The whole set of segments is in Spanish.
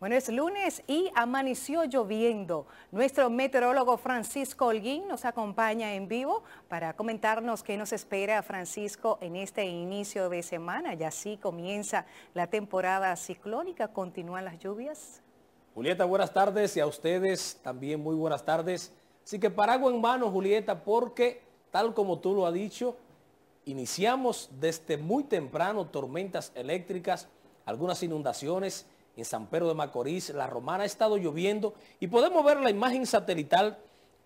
Bueno, es lunes y amaneció lloviendo. Nuestro meteorólogo Francisco Holguín nos acompaña en vivo para comentarnos qué nos espera Francisco en este inicio de semana. y así comienza la temporada ciclónica, continúan las lluvias. Julieta, buenas tardes y a ustedes también muy buenas tardes. Así que paraguas en mano, Julieta, porque tal como tú lo has dicho, iniciamos desde muy temprano tormentas eléctricas, algunas inundaciones en San Pedro de Macorís, La Romana, ha estado lloviendo y podemos ver la imagen satelital,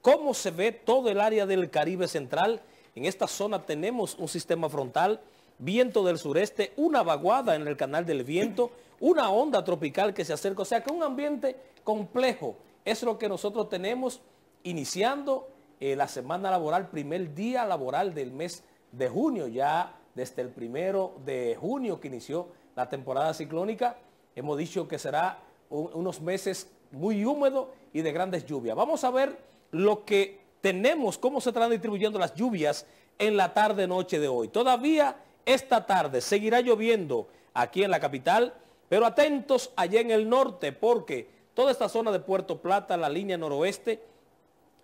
cómo se ve todo el área del Caribe Central. En esta zona tenemos un sistema frontal, viento del sureste, una vaguada en el canal del viento, una onda tropical que se acerca, o sea que un ambiente complejo. Es lo que nosotros tenemos iniciando eh, la semana laboral, primer día laboral del mes de junio, ya desde el primero de junio que inició la temporada ciclónica. Hemos dicho que será unos meses muy húmedos y de grandes lluvias. Vamos a ver lo que tenemos, cómo se estarán distribuyendo las lluvias en la tarde-noche de hoy. Todavía esta tarde seguirá lloviendo aquí en la capital, pero atentos allá en el norte porque toda esta zona de Puerto Plata, la línea noroeste,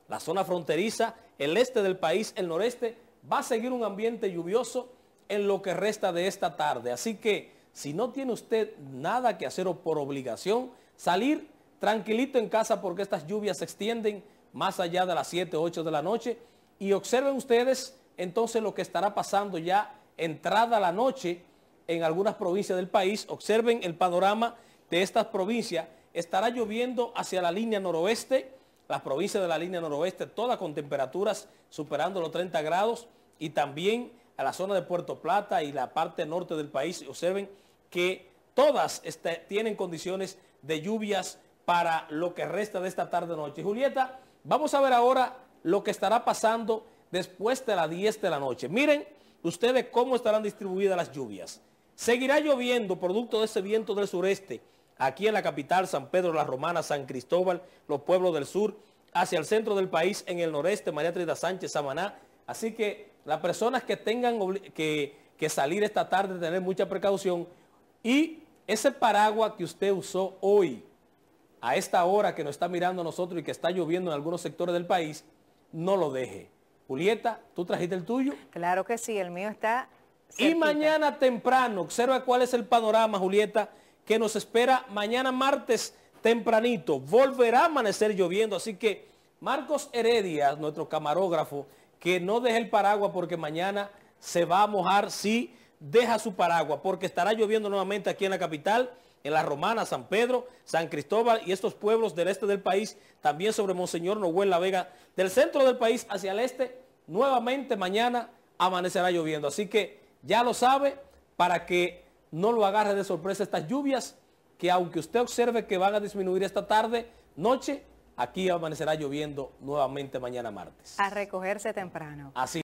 la zona fronteriza, el este del país, el noreste, va a seguir un ambiente lluvioso en lo que resta de esta tarde. Así que si no tiene usted nada que hacer o por obligación, salir tranquilito en casa porque estas lluvias se extienden más allá de las 7, 8 de la noche. Y observen ustedes entonces lo que estará pasando ya entrada la noche en algunas provincias del país. Observen el panorama de estas provincias. Estará lloviendo hacia la línea noroeste, las provincias de la línea noroeste, todas con temperaturas superando los 30 grados y también a la zona de Puerto Plata y la parte norte del país, observen que todas este, tienen condiciones de lluvias para lo que resta de esta tarde-noche. Julieta, vamos a ver ahora lo que estará pasando después de las 10 de la noche. Miren ustedes cómo estarán distribuidas las lluvias. Seguirá lloviendo producto de ese viento del sureste, aquí en la capital, San Pedro, La Romana, San Cristóbal, los pueblos del sur, hacia el centro del país, en el noreste, María Trita Sánchez, Samaná. Así que las personas que tengan que, salir esta tarde, tener mucha precaución. Y ese paraguas que usted usó hoy, a esta hora que nos está mirando nosotros y que está lloviendo en algunos sectores del país, no lo deje. Julieta, ¿tú trajiste el tuyo? Claro que sí, el mío está... Y mañana temprano, observa cuál es el panorama, Julieta, que nos espera mañana martes tempranito. Volverá a amanecer lloviendo, así que Marcos Heredia, nuestro camarógrafo, que no deje el paraguas porque mañana se va a mojar si deja su paraguas, porque estará lloviendo nuevamente aquí en la capital, en la Romana, San Pedro, San Cristóbal y estos pueblos del este del país, también sobre Monseñor Noel La Vega, del centro del país hacia el este, nuevamente mañana amanecerá lloviendo. Así que ya lo sabe, para que no lo agarre de sorpresa estas lluvias, que aunque usted observe que van a disminuir esta tarde, noche, Aquí amanecerá lloviendo nuevamente mañana martes. A recogerse temprano. Así.